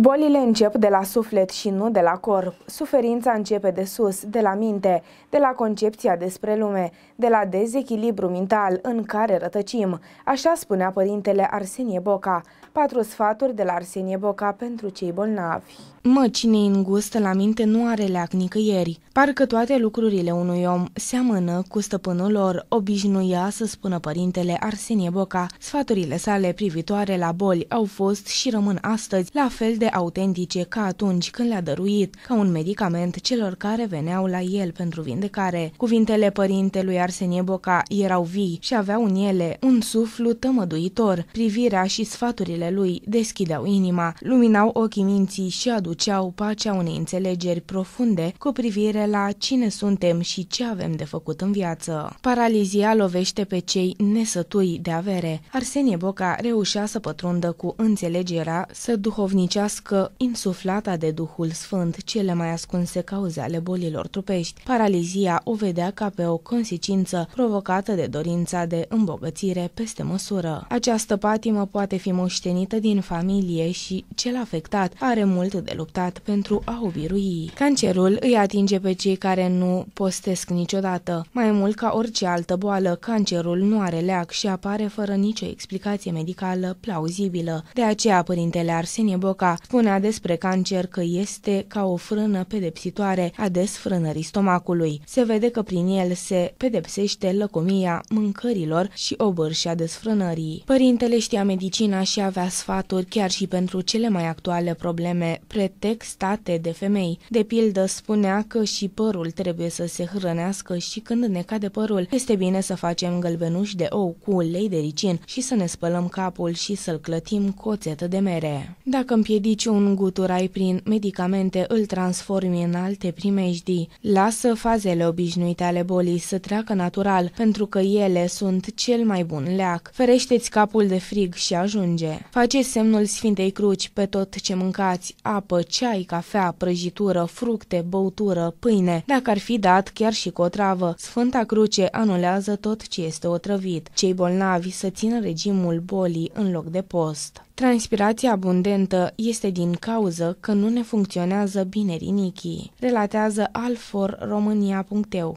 Bolile încep de la suflet și nu de la corp. Suferința începe de sus, de la minte, de la concepția despre lume, de la dezechilibru mental în care rătăcim. Așa spunea părintele Arsenie Boca. Patru sfaturi de la Arsenie Boca pentru cei bolnavi. Mă, cine îngustă la minte nu are leac nicăieri. Parcă toate lucrurile unui om seamănă cu stăpânul lor, obișnuia să spună părintele Arsenie Boca. Sfaturile sale privitoare la boli au fost și rămân astăzi la fel de autentice ca atunci când le-a dăruit, ca un medicament celor care veneau la el pentru vindecare. Cuvintele părintelui Arsenie Boca erau vii și aveau în ele un suflu tămăduitor. Privirea și sfaturile lui deschideau inima, luminau ochii minții și aduceau pacea unei înțelegeri profunde cu privire la cine suntem și ce avem de făcut în viață. Paralizia lovește pe cei nesătui de avere. Arsenie Boca reușea să pătrundă cu înțelegerea, să duhovnicească cunoască, insuflata de Duhul Sfânt, cele mai ascunse cauze ale bolilor trupești. Paralizia o vedea ca pe o consecință provocată de dorința de îmbogățire peste măsură. Această patimă poate fi moștenită din familie și cel afectat are mult de luptat pentru a o birui. Cancerul îi atinge pe cei care nu postesc niciodată. Mai mult ca orice altă boală, cancerul nu are leac și apare fără nicio explicație medicală plauzibilă. De aceea, părintele Arsenie Boca Spunea despre cancer că este ca o frână pedepsitoare a desfrânării stomacului. Se vede că prin el se pedepsește lăcomia mâncărilor și obârșa desfrânării. Părintele știa medicina și avea sfaturi chiar și pentru cele mai actuale probleme pretextate de femei. De pildă spunea că și părul trebuie să se hrănească și când ne cade părul, este bine să facem gălbenuși de ou cu ulei de ricin și să ne spălăm capul și să-l clătim cu de mere. Dacă împiedici niciun guturai prin medicamente îl transformi în alte primejdii. Lasă fazele obișnuite ale bolii să treacă natural, pentru că ele sunt cel mai bun leac. Ferește-ți capul de frig și ajunge. Faceți semnul Sfintei Cruci pe tot ce mâncați, apă, ceai, cafea, prăjitură, fructe, băutură, pâine, dacă ar fi dat chiar și o travă. Sfânta Cruce anulează tot ce este otrăvit. Cei bolnavi să țină regimul bolii în loc de post. Transpirația abundentă este din cauză că nu ne funcționează bine rinichii, relatează alforromânia.eu.